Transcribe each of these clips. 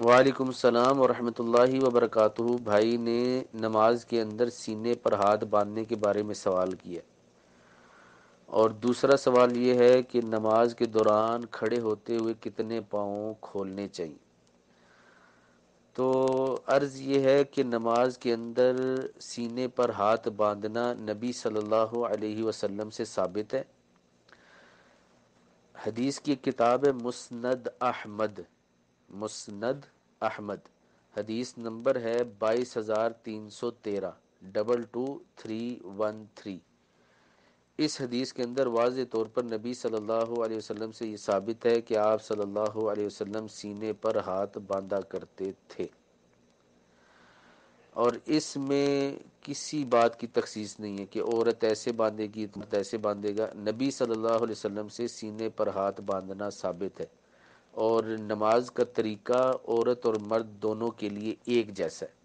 وعلیکم السلام ورحمۃ اللہ وبرکاتہ بھائی نے نماز کے اندر سینے پر ہاتھ باندھنے کے بارے میں سوال کیا اور دوسرا سوال یہ ہے کہ نماز کے دوران کھڑے ہوتے ہوئے کتنے پاؤں کھولنے چاہیے تو عرض یہ ہے کہ نماز کے اندر سینے پر ہاتھ باندھنا نبی صلی اللہ علیہ وسلم سے ثابت ہے حدیث کی کتاب ہے مسند احمد مسند احمد حدیث نمبر ہے بائیس ہزار تین سو تیرہ double two three one three اس حدیث کے اندر واضح طور پر نبی صلی اللہ علیہ وسلم سے یہ ثابت ہے کہ آپ صلی اللہ علیہ وسلم سینے پر ہاتھ باندھا کرتے تھے اور اس میں کسی بات کی تخصیص نہیں ہے کہ عورت ایسے باندھے گی عورت ایسے باندھے گا نبی صلی اللہ علیہ وسلم سے سینے پر ہاتھ باندھنا ثابت ہے اور نماز کا طریقہ عورت اور مرد دونوں کے لیے ایک جیسا ہے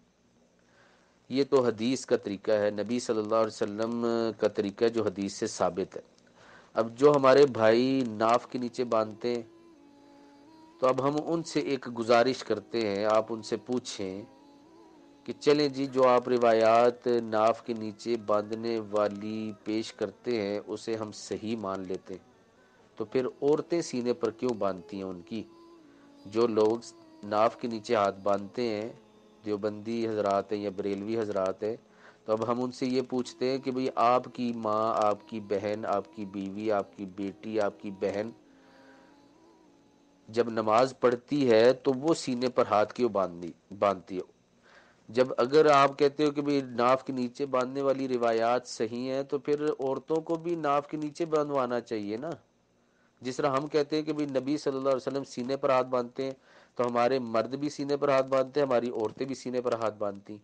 یہ تو حدیث کا طریقہ ہے نبی صلی اللہ علیہ وسلم کا طریقہ جو حدیث سے ثابت ہے اب جو ہمارے بھائی ناف کے نیچے باندھتے ہیں تو اب ہم ان سے ایک گزارش کرتے ہیں آپ ان سے پوچھیں کہ چلیں جی جو آپ روایات ناف کے نیچے باندھنے والی پیش کرتے ہیں اسے ہم صحیح مان لیتے ہیں تو پھر عورتیں سینے پر کیوں باندھتی ہیں ان کی جو لوگ ناف کے نیچے ہاتھ باندھتے ہیں دیوبندی حضرات ہیں یا بریلوی حضرات ہیں تو اب ہم ان سے یہ پوچھتے ہیں کہ بھئی آپ کی ماں آپ کی بہن آپ کی بیوی آپ کی بیٹی آپ کی بہن جب نماز پڑھتی ہے تو وہ سینے پر ہاتھ کیوں باندھ باندھتی ہو جب اگر آپ کہتے ہو کہ بھئی ناف کے نیچے باندھنے والی روایات صحیح ہیں تو پھر عورتوں کو بھی ناف کے نیچے باندھوانا چاہیے نا جس طرح ہم کہتے ہیں کہ بھی نبی صلی اللہ علیہ وسلم سینے پر ہاتھ باندھتے ہیں تو ہمارے مرد بھی سینے پر ہاتھ باندھتے ہیں ہماری عورتیں بھی سینے پر ہاتھ باندھتی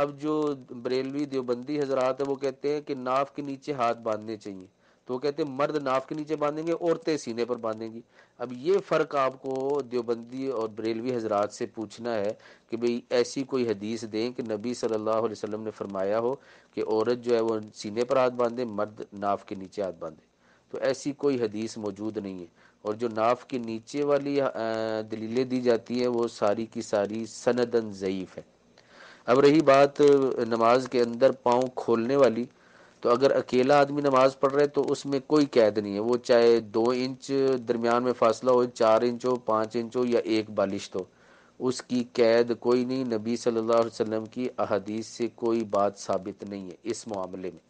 اب جو بریلوی دیوبندی حضرات ہیں وہ کہتے ہیں کہ ناف کے نیچے ہاتھ باندھنے چاہیے تو وہ کہتے ہیں مرد ناف کے نیچے باندھیں گے عورتیں سینے پر باندھیں گی اب یہ فرق آپ کو دیوبندی اور بریلوی حضرات سے پوچھنا ہے کہ بھئی ایسی کوئی حدیث دیں کہ نبی صلی اللہ علیہ وسلم نے فرمایا ہو کہ عورت جو ہے وہ سینے پر ہاتھ باندھے مرد ناف کے نیچے ہاتھ باندھے تو ایسی کوئی حدیث موجود نہیں ہے اور جو ناف کے نیچے والی دلیلیں دی جاتی ہیں وہ ساری کی ساری سندن ضعیف ہے اب رہی بات نماز کے اندر پاؤں کھولنے والی تو اگر اکیلا آدمی نماز پڑھ رہا ہے تو اس میں کوئی قید نہیں ہے وہ چاہے دو انچ درمیان میں فاصلہ ہو چار انچ ہو پانچ انچ ہو یا ایک بالشت ہو اس کی قید کوئی نہیں نبی صلی اللہ علیہ وسلم کی احادیث سے کوئی بات ثابت نہیں ہے اس معاملے میں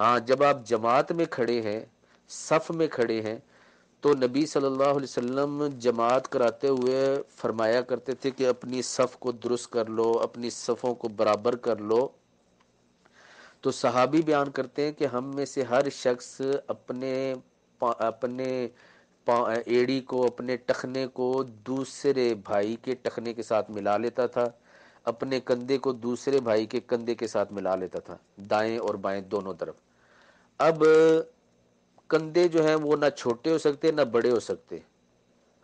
ہاں جب آپ جماعت میں کھڑے ہیں صف میں کھڑے ہیں تو نبی صلی اللہ علیہ وسلم جماعت کراتے ہوئے فرمایا کرتے تھے کہ اپنی صف کو درست کر لو اپنی صفوں کو برابر کر لو تو صحابی بیان کرتے ہیں کہ ہم میں سے ہر شخص اپنے پا اپنے پا ایڑی کو اپنے ٹخنے کو دوسرے بھائی کے ٹخنے کے ساتھ ملا لیتا تھا اپنے کندھے کو دوسرے بھائی کے کندھے کے ساتھ ملا لیتا تھا دائیں اور بائیں دونوں طرف اب کندھے جو ہیں وہ نہ چھوٹے ہو سکتے نہ بڑے ہو سکتے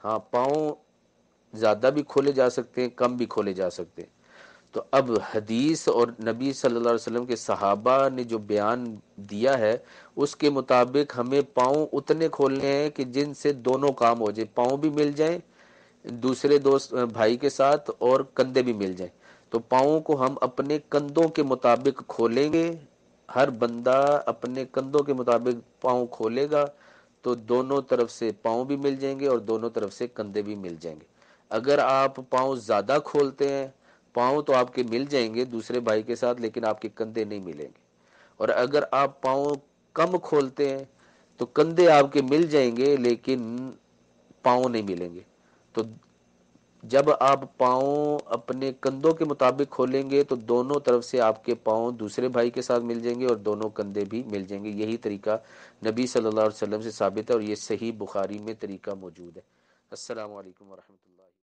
ہاں پاؤں زیادہ بھی کھولے جا سکتے ہیں کم بھی کھولے جا سکتے ہیں تو اب حدیث اور نبی صلی اللہ علیہ وسلم کے صحابہ نے جو بیان دیا ہے اس کے مطابق ہمیں پاؤں اتنے کھولنے ہیں کہ جن سے دونوں کام ہو جائے پاؤں بھی مل جائیں دوسرے دوست بھائی کے ساتھ اور کندھے بھی مل جائیں تو پاؤں کو ہم اپنے کندھوں کے مطابق کھولیں گے ہر بندہ اپنے کندھوں کے مطابق پاؤں کھولے گا تو دونوں طرف سے پاؤں بھی مل جائیں گے اور دونوں طرف سے کندھے بھی مل جائیں گے اگر آپ پاؤں زیادہ کھولتے ہیں پاؤں تو آپ کے مل جائیں گے دوسرے بھائی کے ساتھ لیکن آپ کے کندھے نہیں ملیں گے اور اگر آپ پاؤں کم کھولتے ہیں تو کندھے آپ کے مل جائیں گے لیکن پاؤں نہیں ملیں گے تو جب آپ پاؤں اپنے کندھوں کے مطابق کھولیں گے تو دونوں طرف سے آپ کے پاؤں دوسرے بھائی کے ساتھ مل جائیں گے اور دونوں کندھے بھی مل جائیں گے یہی طریقہ نبی صلی اللہ علیہ وسلم سے ثابت ہے اور یہ صحیح بخاری میں طریقہ موجود ہے السلام علیکم ورحمۃ اللہ